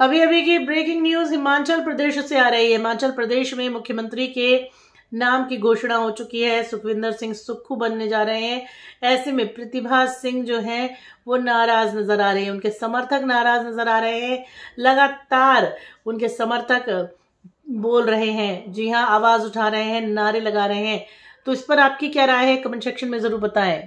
अभी अभी की ब्रेकिंग न्यूज हिमाचल प्रदेश से आ रही है हिमाचल प्रदेश में मुख्यमंत्री के नाम की घोषणा हो चुकी है सुखविंदर सिंह सुक्खू बनने जा रहे हैं ऐसे में प्रतिभा सिंह जो हैं वो नाराज नजर आ रहे हैं उनके समर्थक नाराज नजर आ रहे हैं लगातार उनके समर्थक बोल रहे हैं जी हाँ आवाज उठा रहे हैं नारे लगा रहे हैं तो इस पर आपकी क्या राय है कमेंट सेक्शन में जरूर बताएं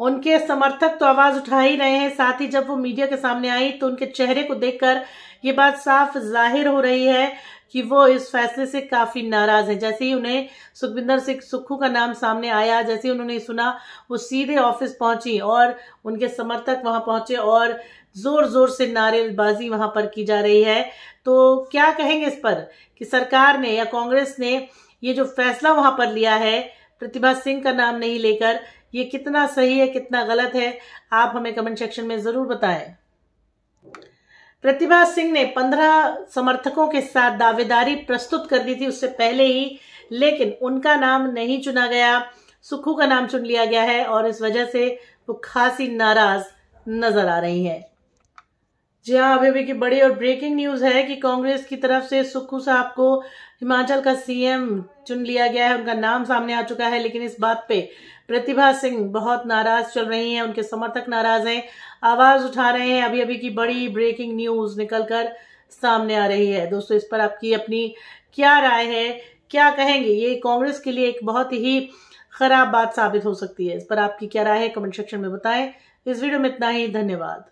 उनके समर्थक तो आवाज उठा ही रहे हैं साथ ही जब वो मीडिया के सामने आई तो उनके चेहरे को देखकर ये बात साफ जाहिर हो रही है कि वो इस फैसले से काफी नाराज हैं जैसे ही उन्हें सुखविंदर सिंह सुक्खू का नाम सामने आया जैसे ही उन्होंने सुना वो सीधे ऑफिस पहुंची और उनके समर्थक वहां पहुंचे और जोर जोर से नारेबाजी वहां पर की जा रही है तो क्या कहेंगे इस पर कि सरकार ने या कांग्रेस ने ये जो फैसला वहां पर लिया है प्रतिभा सिंह का नाम नहीं लेकर ये कितना सही है कितना गलत है आप हमें कमेंट सेक्शन में जरूर बताएं प्रतिभा सिंह ने पंद्रह समर्थकों के साथ दावेदारी प्रस्तुत कर दी थी उससे पहले ही लेकिन उनका नाम नहीं चुना गया सुखू का नाम चुन लिया गया है और इस वजह से वो खासी नाराज नजर आ रही है जी हाँ अभी अभी की बड़ी और ब्रेकिंग न्यूज है कि कांग्रेस की तरफ से सुक्खू साहब को हिमाचल का सीएम चुन लिया गया है उनका नाम सामने आ चुका है लेकिन इस बात पे प्रतिभा सिंह बहुत नाराज चल रही हैं उनके समर्थक नाराज हैं आवाज उठा रहे हैं अभी अभी की बड़ी ब्रेकिंग न्यूज निकल कर सामने आ रही है दोस्तों इस पर आपकी अपनी क्या राय है क्या कहेंगे ये कांग्रेस के लिए एक बहुत ही खराब बात साबित हो सकती है इस पर आपकी क्या राय है कमेंट सेक्शन में बताएं इस वीडियो में इतना ही धन्यवाद